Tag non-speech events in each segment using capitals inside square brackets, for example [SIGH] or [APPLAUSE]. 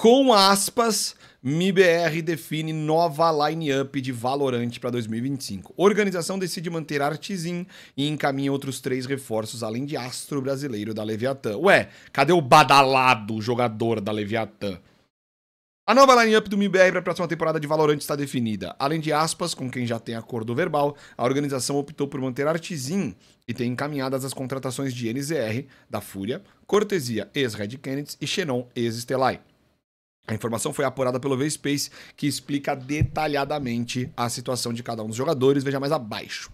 com aspas, MIBR define nova line-up de Valorant para 2025. Organização decide manter Artisin e encaminha outros três reforços, além de astro brasileiro da Leviatã. Ué, cadê o badalado jogador da Leviatã? A nova line-up do MIBR para a próxima temporada de Valorant está definida. Além de aspas, com quem já tem acordo verbal, a organização optou por manter Artisin e tem encaminhadas as contratações de NZR, da Fúria, Cortesia, ex-Red Kennedy e Xenon, ex-Stelai. A informação foi apurada pelo V-Space, que explica detalhadamente a situação de cada um dos jogadores, veja mais abaixo.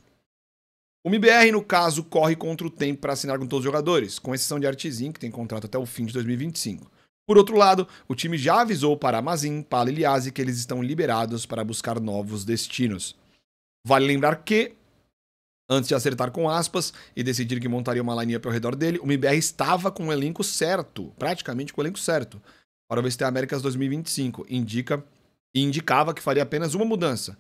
O MBR, no caso, corre contra o tempo para assinar com todos os jogadores, com exceção de Artizin, que tem contrato até o fim de 2025. Por outro lado, o time já avisou para Amazin, Pala e Liase que eles estão liberados para buscar novos destinos. Vale lembrar que, antes de acertar com aspas e decidir que montaria uma linha ao redor dele, o MBR estava com o elenco certo, praticamente com o elenco certo para o VST Américas 2025. Indica e indicava que faria apenas uma mudança.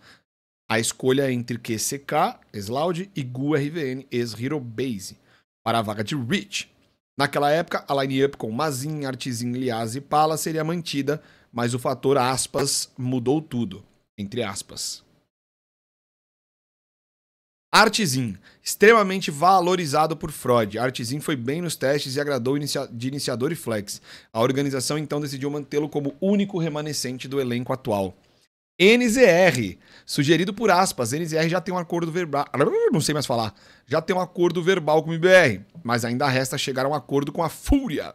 A escolha é entre QCK, ex e GURVN, ex-Hero Base, para a vaga de Rich. Naquela época, a line-up com Mazin, Artizin, Liaz e Pala seria mantida, mas o fator aspas mudou tudo. Entre aspas. Artzin, extremamente valorizado por Freud. Artzin foi bem nos testes e agradou de iniciador e flex. A organização então decidiu mantê-lo como único remanescente do elenco atual. NZR, sugerido por aspas, NZR já tem um acordo verbal. Não sei mais falar. Já tem um acordo verbal com o IBR, mas ainda resta chegar a um acordo com a Fúria.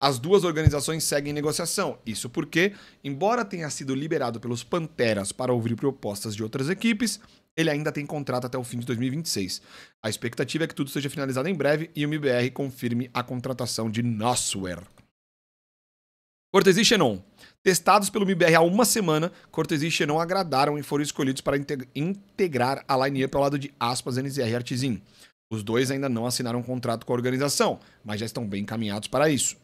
As duas organizações seguem negociação. Isso porque, embora tenha sido liberado pelos Panteras para ouvir propostas de outras equipes, ele ainda tem contrato até o fim de 2026. A expectativa é que tudo seja finalizado em breve e o MBR confirme a contratação de Nosware. Cortez e Xenon. Testados pelo MBR há uma semana, Cortez e Xenon agradaram e foram escolhidos para integrar a line-up ao lado de Aspas, NZR e Os dois ainda não assinaram um contrato com a organização, mas já estão bem encaminhados para isso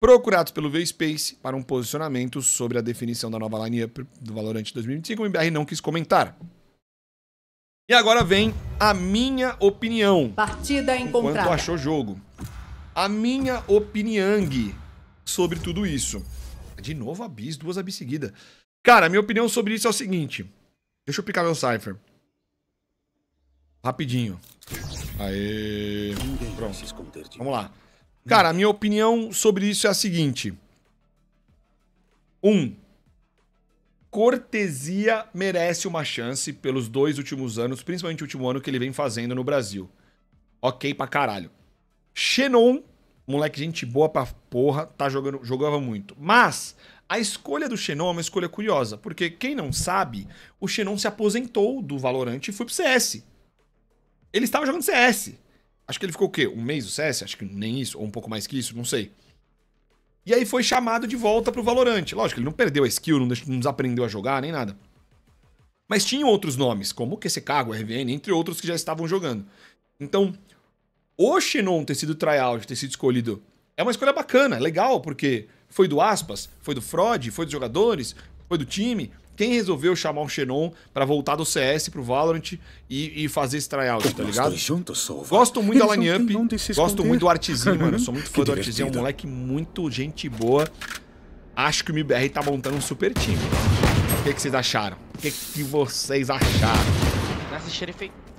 procurados pelo Vspace para um posicionamento sobre a definição da nova linha do Valorant 2025, o MBR não quis comentar. E agora vem a minha opinião. Partida encontrada. Quanto achou o jogo. A minha opinião sobre tudo isso. De novo a bis, duas bis seguida. Cara, minha opinião sobre isso é o seguinte. Deixa eu picar meu cipher. Rapidinho. Aê. Pronto. Vamos lá. Cara, a minha opinião sobre isso é a seguinte: um, cortesia merece uma chance pelos dois últimos anos, principalmente o último ano que ele vem fazendo no Brasil. Ok pra caralho. Xenon, moleque, gente boa pra porra, tá jogando, jogava muito. Mas a escolha do Xenon é uma escolha curiosa, porque quem não sabe, o Xenon se aposentou do Valorant e foi pro CS. Ele estava jogando CS. Acho que ele ficou o quê? Um mês o CS? Acho que nem isso, ou um pouco mais que isso, não sei. E aí foi chamado de volta pro Valorante. Lógico, ele não perdeu a skill, não, deixou, não desaprendeu a jogar, nem nada. Mas tinham outros nomes, como o o RVN, entre outros que já estavam jogando. Então, o Xenon ter sido tryout, ter sido escolhido, é uma escolha bacana, é legal, porque foi do Aspas, foi do Frode foi dos jogadores, foi do time quem resolveu chamar o Xenon para voltar do CS pro Valorant e, e fazer esse tryout, tá ligado? gosto muito Eles da line-up, gosto muito do Artizinho, mano. Sou muito [LAUGHS] fã que do Artizinho, é um moleque muito gente boa. Acho que o MBR tá montando um super time. O que, que vocês acharam? O que, que vocês acharam? Nessa xerifei